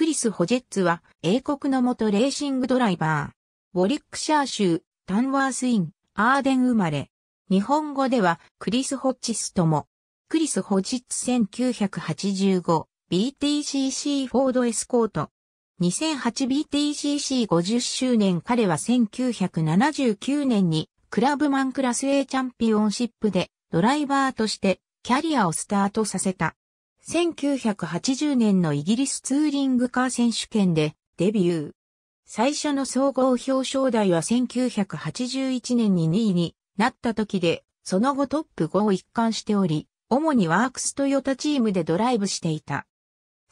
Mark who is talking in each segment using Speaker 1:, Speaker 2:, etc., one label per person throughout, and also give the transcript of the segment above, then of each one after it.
Speaker 1: クリス・ホジェッツは、英国の元レーシングドライバー。ウォリックシャー州、タンワースイン、アーデン生まれ。日本語では、クリス・ホッチスとも。クリス・ホジッツ 1985BTCC フォードエスコート。2008BTCC50 周年彼は1979年にクラブマンクラス A チャンピオンシップでドライバーとしてキャリアをスタートさせた。1980年のイギリスツーリングカー選手権でデビュー。最初の総合表彰台は1981年に2位になった時で、その後トップ5を一貫しており、主にワークストヨタチームでドライブしていた。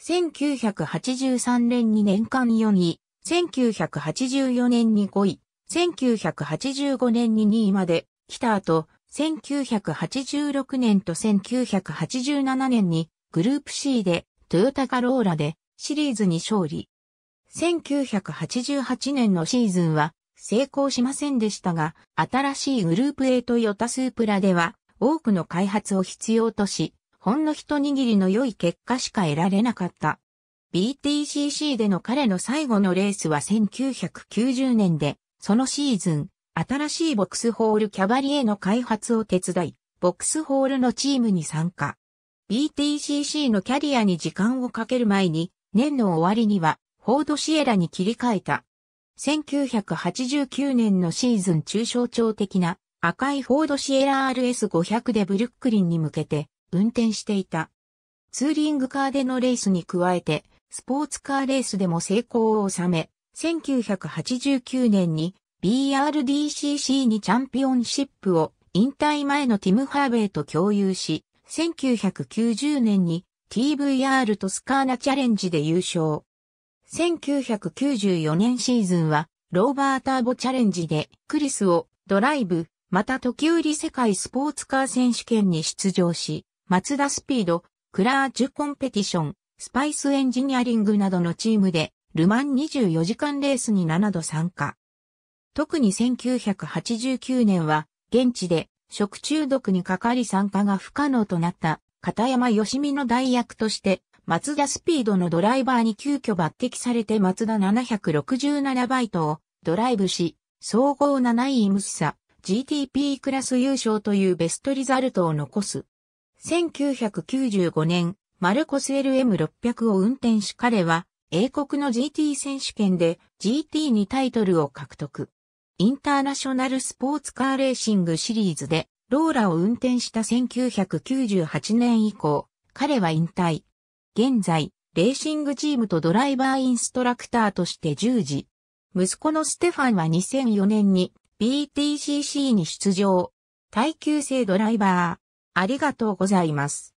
Speaker 1: 1983年に年間4位、1984年に5位、1985年に2位まで来た後、1986年と1987年にグループ C でトヨタカローラでシリーズに勝利。1988年のシーズンは成功しませんでしたが、新しいグループ A トヨタスープラでは多くの開発を必要とし、ほんの一握りの良い結果しか得られなかった。BTCC での彼の最後のレースは1990年で、そのシーズン、新しいボックスホールキャバリエの開発を手伝い、ボックスホールのチームに参加。BTCC のキャリアに時間をかける前に、年の終わりには、フォードシエラに切り替えた。1989年のシーズン中象徴的な赤いフォードシエラ RS500 でブルックリンに向けて運転していた。ツーリングカーでのレースに加えて、スポーツカーレースでも成功を収め、1989年に BRDCC にチャンピオンシップを引退前のティム・ハーベイと共有し、1990年に TVR トスカーナチャレンジで優勝。1994年シーズンはローバーターボチャレンジでクリスをドライブ、また時折世界スポーツカー選手権に出場し、マツダスピード、クラージュコンペティション、スパイスエンジニアリングなどのチームで、ルマン24時間レースに7度参加。特に1989年は、現地で食中毒にかかり参加が不可能となった片山義美の代役としてマツダスピードのドライバーに急遽抜擢されてマツダ767バイトをドライブし、総合7位ムッサ、GTP クラス優勝というベストリザルトを残す。1995年、マルコス LM600 を運転し彼は、英国の GT 選手権で GT にタイトルを獲得。インターナショナルスポーツカーレーシングシリーズでローラを運転した1998年以降、彼は引退。現在、レーシングチームとドライバーインストラクターとして従事。息子のステファンは2004年に BTCC に出場。耐久性ドライバー。ありがとうございます。